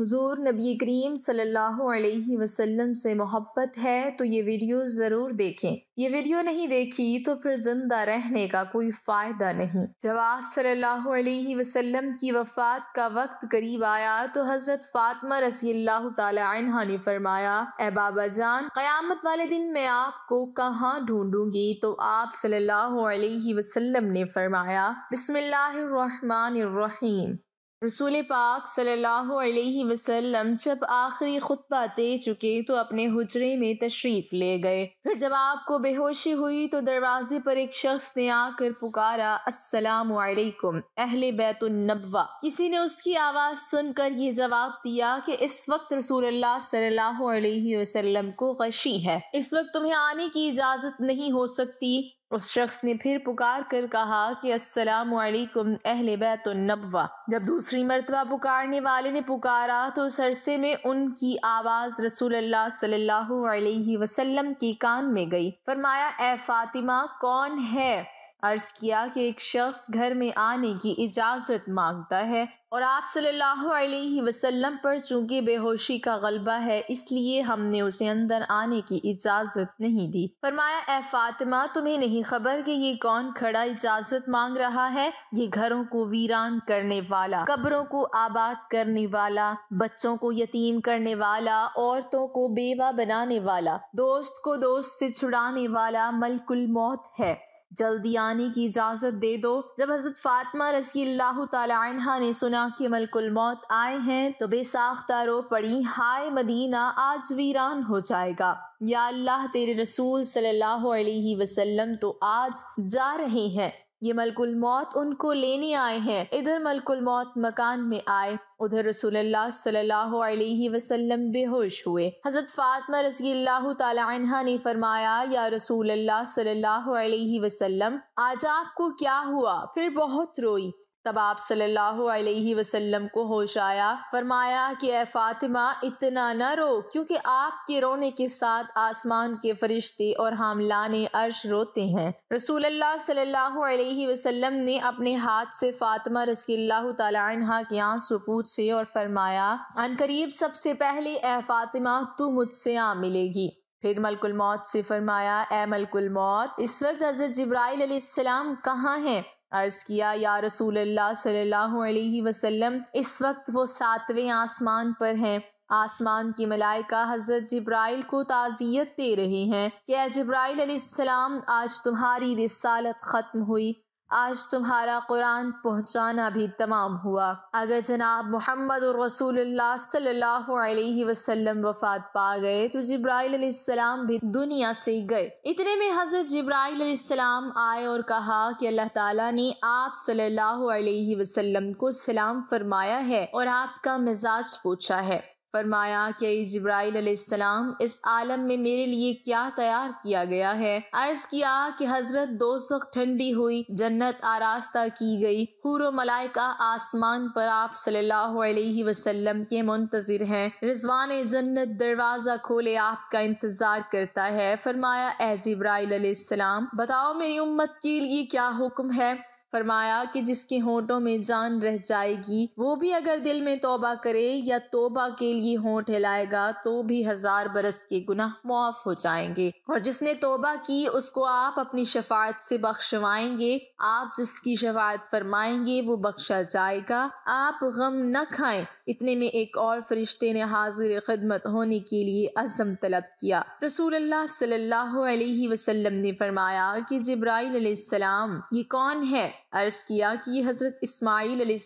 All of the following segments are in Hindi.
हुजूर नबी करीम सल्लल्लाहु अलैहि वसल्लम से मोहब्बत है तो ये वीडियो ज़रूर देखें ये वीडियो नहीं देखी तो फिर ज़िंदा रहने का कोई फ़ायदा नहीं जब आप सल्लल्लाहु अलैहि वसल्लम की वफ़ात का वक्त करीब आया तो हज़रत फातमा रसी अल्लाह तहा ने फरमाया ए बाबा जान क़यामत वाले दिन मैं आपको कहाँ ढूँढूँगी तो आप सल्लल्लाहु अलैहि वसल्लम ने फरमाया बिस्मिल्लाहिर्रहमानिर्रहीम रसूल पाक सल्लल्लाहु अलैहि वसल्लम जब आखिरी खुतबा दे चुके तो अपने हुजरे में तशरीफ़ ले गए फिर जब आपको बेहोशी हुई तो दरवाजे पर एक शख्स ने आकर पुकारा अस्सलाम वालेकुम अहले बैतुलनबवा किसी ने उसकी आवाज़ सुनकर ये जवाब दिया कि इस वक्त रसूल अल्लाह सल्लल्लाहु अलैहि वसल्लम को गशी है इस वक्त तुम्हें आने की इजाज़त नहीं हो सकती उस शख्स ने फिर पुकार कर कहा कि असलकुम अहल बैतुलनबवा जब दूसरी मरतबा पुकारने वाले ने पुकारा तो सरसे में उनकी आवाज़ रसूल अल्लाह सल्लल्लाहु अलैहि वसल्लम की कान में गई फरमाया ए फ़ातिमा कौन है अर्ज किया कि एक शख्स घर में आने की इजाज़त मांगता है और आप सल्लल्लाहु अलैहि वसल्लम पर चूंकि बेहोशी का गलबा है इसलिए हमने उसे अंदर आने की इजाज़त नहीं दी फरमाया ए फातिमा तुम्हें नहीं खबर कि ये कौन खड़ा इजाज़त मांग रहा है ये घरों को वीरान करने वाला कब्रों को आबाद करने वाला बच्चों को यतीम करने वाला औरतों को बेवा बनाने वाला दोस्त को दोस्त से छुड़ाने वाला मलकुल मौत है जल्दी आने की इजाज़त दे दो जब हज़रत फातमा रसी तला ने सुना कि मलकुल मौत आए हैं तो बेसाख्ता रो पड़ी हाय मदीना आज वीरान हो जाएगा या अल्लाह तेरे रसूल सल्लल्लाहु अलैहि वसल्लम तो आज जा रहे हैं ये मलकुल मौत उनको लेने आए हैं इधर मलकुल मौत मकान में आए उधर रसूलुल्लाह सल्लल्लाहु अलैहि वसल्लम बेहोश हुए हज़रत फातिमा रजी तहा ने फरमाया या रसूलुल्लाह सल्लल्लाहु अलैहि वसल्लम आज आपको क्या हुआ फिर बहुत रोई तब आप सल्लल्लाहु अलैहि वसल्लम को होश आया फरमाया कि ए फातिमा इतना न रो क्योंकि आपके रोने के साथ आसमान के फरिश्ते और हामलाने अर्श रोते हैं रसूल सल्लल्लाहु अलैहि वसल्लम ने अपने हाथ से फातिमा रसील्ला तला के आंसू पूछे और फरमाया करीब सबसे पहले ए फातिमा तू मुझसे आ मिलेगी फिर मलकुल मौत से फरमाया ए मलकुल मौत इस वक्त हज़रत अलैहिस्सलाम कहाँ हैं अर्ज़ किया या रसूल अल्लाह सल्लल्लाहु अलैहि वसल्लम इस वक्त वो सातवें आसमान पर हैं आसमान की मलाइका हज़रत जब्राइल को ताज़ियत दे रहे हैं कि जब्राइल आज तुम्हारी रिसालत ख़त्म हुई आज तुम्हारा कुरान पहुंचाना भी तमाम हुआ अगर जनाब मोहम्मद सल्लल्लाहु अलैहि वसल्लम वफात पा गए तो जब्राईसम भी दुनिया से गए इतने में हज़रत जब्राईसम आए और कहा कि अल्लाह ताला ने आप सल्लल्लाहु अलैहि वसल्लम को सलाम फरमाया है और आपका मिजाज पूछा है फरमाया कि जब्राईसम इस आलम में मेरे लिए क्या तैयार किया गया है अर्ज किया कि हजरत दो ठंडी हुई जन्नत आरास्ता की गई हूरो मलाइका आसमान पर आप सल्लल्लाहु अलैहि वसल्लम के मुंतजर हैं रिजवान जन्नत दरवाज़ा खोले आपका इंतज़ार करता है फरमाया ए जब्राईसम बताओ मेरी उम्मत के लिए क्या हुक्म है फरमाया कि जिसके होंठों में जान रह जाएगी वो भी अगर दिल में तोबा करे या तोबा के लिए होंठ हिलाएगा तो भी हजार बरस के गुनाह मुआफ हो जाएंगे और जिसने तोबा की उसको आप अपनी शफात से बख्शवाएंगे आप जिसकी शफात फरमाएंगे वो बख्शा जाएगा आप गम न खाएं इतने में एक और फरिश्ते ने हाजिर खदमत होने के लिए अज़म तलब किया रसूल अल्लाह सल्लल्लाहु अलैहि वसल्लम ने फरमाया कि जब्राइल ये कौन है अर्ज किया कि हज़रत इस्माईल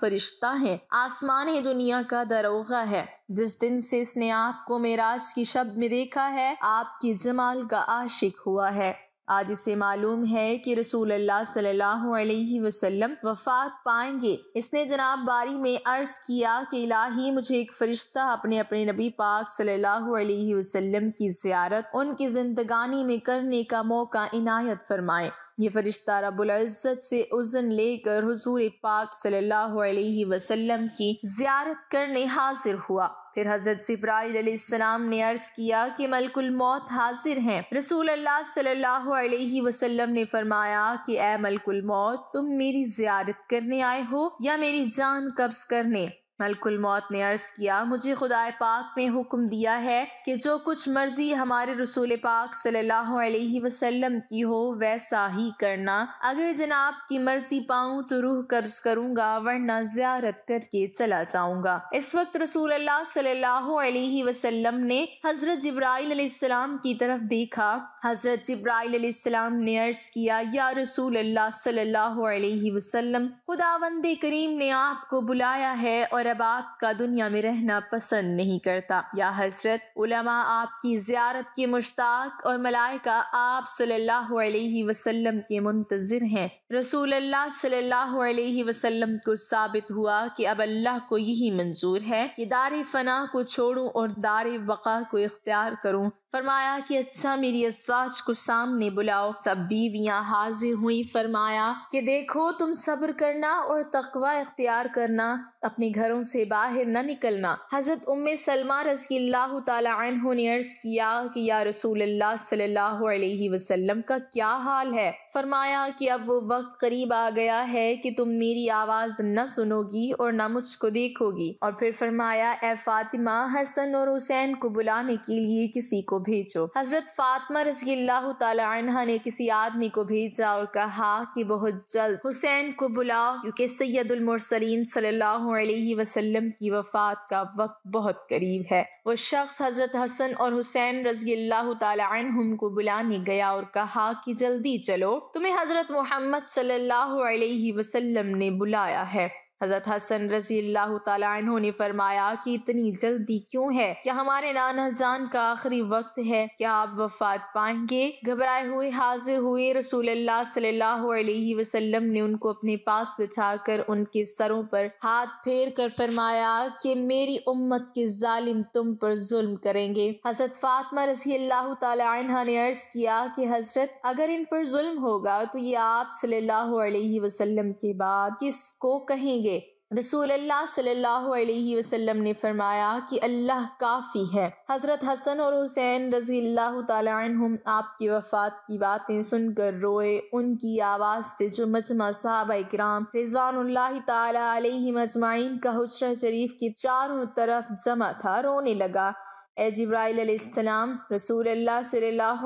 फरिश्ता हैं आसमान दुनिया का दरोगा है जिस दिन से इसने आपको मेराज की शब्द में देखा है आपकी जमाल का आशिक हुआ है आज इसे मालूम है कि रसूल अल्लाह सल्लल्लाहु अलैहि वसल्लम वफात पाएंगे इसने जनाब बारी में अर्ज़ किया कि इलाही मुझे एक फ़रिश्ता अपने अपने नबी पाक सल्लल्लाहु अलैहि वसल्लम की ज़ियारत उनकी ज़िंदगानी में करने का मौका इनायत फरमाए ये फ़रिश्ता रबुल्ज़त से उज़न लेकर हजूर पाक सल्लल्लाहु अलैहि वसल्लम की जियारत करने हाजिर हुआ फिर हजरत जब्राईसम ने अर्ज़ किया कि मलकुल मौत हाजिर हैं रसूल अल्लाह सल्लल्लाहु अलैहि वसल्लम ने फरमाया कि ए मलकुल मौत तुम मेरी जियारत करने आए हो या मेरी जान कब्ज़ करने मलकुल मौत ने अर्ज़ किया मुझे खुदा पाक ने हुक्म दिया है कि जो कुछ मर्जी हमारे रसूल पाक सल्लल्लाहु अलैहि वसल्लम की हो वैसा ही करना अगर जनाब की मर्जी पाऊँ तो रूह कब्ज करूँगा वरना ज्यारत करके चला जाऊंगा इस वक्त रसूल अल्लाह सल्लल्लाहु अलैहि वसल्लम ने हज़रत जब्राईसम की तरफ देखा हज़रत जब्राईसम ने अर्ज़ किया या रसूल अल्लाह सल्लल्लाहु अलैहि वसल्लम खुदावंद करीम ने आपको बुलाया है और बाप का दुनिया में रहना पसंद नहीं करता या हजरत उलमा आपकी ज़्यारत के मुश्ताक और मलाइका आप सल्लल्लाहु अलैहि वसल्लम के मुंतज़र हैं रसूल अल्लाह सल्लल्लाहु अलैहि वसल्लम को साबित हुआ कि अब अल्लाह को यही मंजूर है कि दार फना को छोड़ू और दार वक़ा को इख्तियार करूँ फरमाया कि अच्छा मेरी असवाज को सामने बुलाओ सब बीवियां हाजिर हुई फरमाया कि देखो तुम सब्र करना और तकवा इख्तियार करना अपने घरों से बाहर न निकलना हज़रत उम्म सलमा रजी अल्लाह तु ने अर्ज़ किया कि या रसूल अल्लाह सल्लल्लाहु अलैहि वसल्लम का क्या हाल है फरमाया कि अब वो वक्त करीब आ गया है कि तुम मेरी आवाज़ न सुनोगी और न मुझको देखोगी और फिर फरमाया ए फातिमा हसन और हुसैन को बुलाने के लिए किसी को भेजो हजरत फातिमा रजी तहा ने किसी आदमी को भेजा और कहा कि बहुत जल्द हुसैन को बुलाओ क्योंकि सैदुलमरसलीम सल्लल्लाहु की वफात का वक्त बहुत करीब है वो शख्स हजरत हसन और हुसैन रजी तहम को बुलाने गया और कहा कि जल्दी चलो तुम्हें हज़रत मोहम्मद सल्लल्लाहु अलैहि वसल्लम ने बुलाया है हज़रत हसन रजी अल्लाह तु ने फरमाया कि इतनी जल्दी क्यों है क्या हमारे नाना हजान का आखिरी वक्त है क्या आप वफात पाएंगे घबराए हुए हाजिर हुए रसूल अल्लाह वसल्लम ने उनको अपने पास कर उनके सरों पर हाथ फेर कर फरमाया कि मेरी उम्मत के जालिम तुम पर जुल्म करेंगे हजरत फातमा रसी अल्लाह तह ने अर्ज किया कि हजरत अगर इन पर जुल्म होगा तो ये आप सल्लाम के बाद किस को कहेंगे रसूल सल्लल्लाहु अलैहि वसल्लम ने फरमाया कि अल्लाह काफ़ी है हज़रत हसन और हुसैन रज़ी अल्लाह तुम आपकी वफ़ात की बातें सुनकर रोए उनकी आवाज़ से जो मजमा साहब कराम रिजवान तजमाइन का हजरा शरीफ की चारों तरफ जमा था रोने लगा ए जब्राईसम रसूल अल्लाह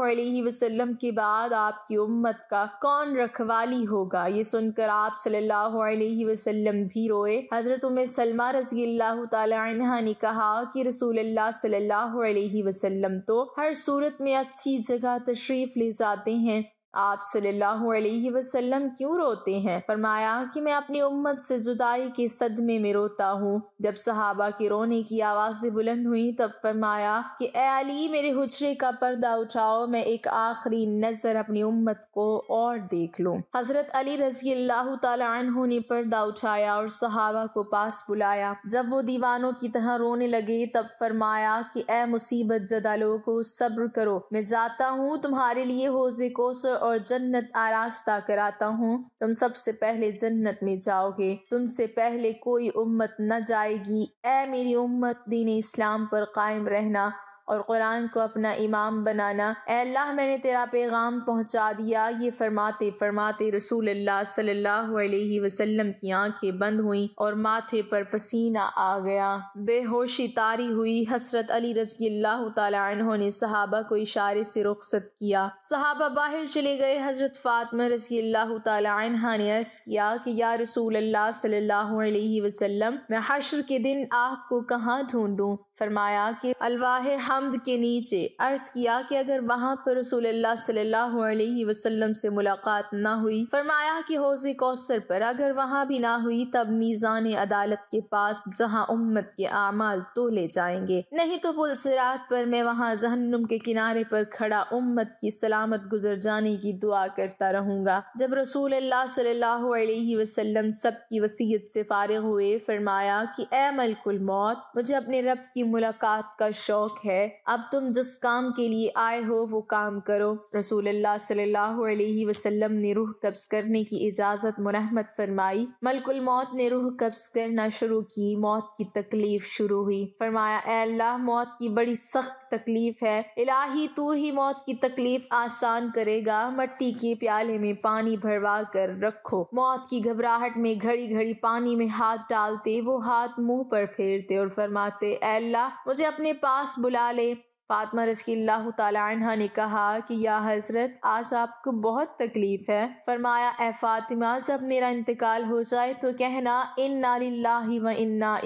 के बाद आपकी उम्मत का कौन रखवाली होगा ये सुनकर आप सल्लल्लाहु अलैहि वसल्लम भी रोए हज़रत उम सलमा रजी अल्लाह तहा ने कहा कि रसूल सल्लल्लाहु अलैहि वसल्लम तो हर सूरत में अच्छी जगह तशरीफ़ ले जाते हैं आप सल्लल्लाहु अलैहि वसल्लम क्यों रोते हैं फरमाया कि मैं अपनी उम्मत से जुदाई के सदमे में रोता हूँ जब सहाबा के रोने की आवाज़ें बुलंद हुई तब फरमाया कि ए अली मेरे हुजरे का पर्दा उठाओ मैं एक आखिरी नज़र अपनी उम्मत को और देख लूँ हज़रत अली रजी अल्लाह तु ने पर्दा उठाया और सहाबा को पास बुलाया जब वो दीवानों की तरह रोने लगे तब फरमाया कि ए मुसीबत जदा लोगो सब्र करो मैं जाता हूँ तुम्हारे लिए होजे कोसर और जन्नत आरास्ता कराता हूँ तुम सबसे पहले जन्नत में जाओगे तुमसे पहले कोई उम्मत न जाएगी ए मेरी उम्मत दीन इस्लाम पर कायम रहना और कुरान को अपना इमाम बनाना अल्लाह मैंने तेरा पैगाम पहुँचा दिया ये फरमाते फरमाते रसूल अल्लाह सल्लल्लाहु अलैहि वसल्लम की आंखें बंद हुई और माथे पर पसीना आ गया बेहोशी तारी हुई हसरत अली रजी अल्लाह तहों ने सहाबा को इशारे से रुख्सत किया सहाबा बाहर चले गए हजरत फातमा रजी अल्लाह तहा ने अर्ज़ किया कि या रसूल अल्लाह सल्लल्लाहु अलैहि वसल्लम मैं हशर के दिन आपको कहाँ ढूंढूं फरमाया कि अलवाह हमद के नीचे अर्ज़ किया कि अगर वहाँ पर रसुल्ला सल्लल्लाहु अलैहि वसल्लम से मुलाकात ना हुई फरमाया कि हौज कौसर पर अगर वहाँ भी ना हुई तब मीज़ान अदालत के पास जहाँ उम्मत के अमाल तो ले जाएंगे नहीं तो पुल सिरात पर मैं वहाँ जहन्नुम के किनारे पर खड़ा उम्मत की सलामत गुजर जाने की दुआ करता रहूँगा जब रसूल सल्लल्लाहु अलैहि वसल्लम सब की वसीयत से फारिग हुए फरमाया कि ए मलकुल मौत मुझे अपने रब की मुलाकात का शौक है अब तुम जिस काम के लिए आए हो वो काम करो रसूलुल्लाह सल्लल्लाहु अलैहि वसल्लम ने रूह कब्ज करने की इजाज़त मुरहमत फरमाई मलकुल मौत ने रूह कब्ज करना शुरू की मौत की तकलीफ शुरू हुई फरमाया अल्लाह मौत की बड़ी सख्त तकलीफ है इलाही तू ही मौत की तकलीफ आसान करेगा मट्टी के प्याले में पानी भरवा कर रखो मौत की घबराहट में घड़ी घड़ी पानी में हाथ डालते वो हाथ मुंह पर फेरते और फरमाते अल्लाह अल्लाह मुझे अपने पास बुला ले फातमा रसकी अल्लाह तला ने कहा कि या हज़रत आज आपको बहुत तकलीफ़ है फरमाया ए फ़ातिमा जब मेरा इंतकाल हो जाए तो कहना इन नाला व इन्ना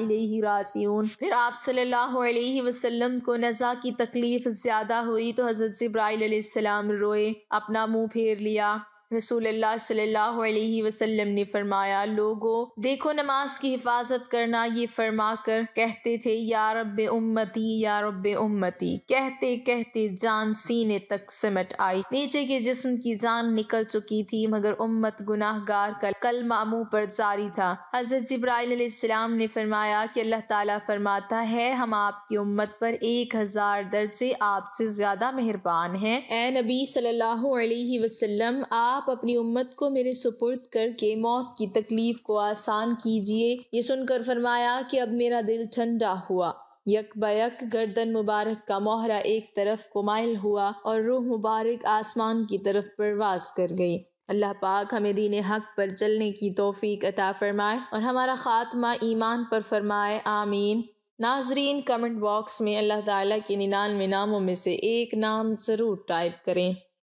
रासियून फिर आप सल्लल्लाहु अलैहि वसल्लम को नज़ा की तकलीफ़ ज़्यादा हुई तो हज़रत सलाम रोए अपना मुँह फेर लिया रसूल सल्लल्लाहु वसल्लम ने फरमाया लोगों देखो नमाज की हिफाजत करना ये फरमा कर कहते थे या रब उम्मती या रब उम्मती कहते कहते जान सीने तक सिमट आई नीचे के जिसम की जान निकल चुकी थी मगर उम्मत गुनाहगार का कल मामू पर जारी था हजरत जब्राईसम ने फरमाया कि अल्लाह ताला फरमाता है हम आपकी उम्मत पर एक हजार दर्जे आपसे ज्यादा मेहरबान हैं ए नबी सल्लल्लाहु अलैहि वसल्लम आप आप अपनी उम्मत को मेरे सुपुर्द करके मौत की तकलीफ को आसान कीजिए ये सुनकर फरमाया कि अब मेरा दिल ठंडा हुआ यक बयक गर्दन मुबारक का मोहरा एक तरफ को हुआ और रूह मुबारक आसमान की तरफ परवाज कर गई अल्लाह पाक हमें दीन हक पर चलने की तोफ़ी अता फरमाए और हमारा ख़ात्मा ईमान पर फरमाए आमीन नाजरीन कमेंट बॉक्स में अल्लाह ताला के निन्यानवे नामों में से एक नाम ज़रूर टाइप करें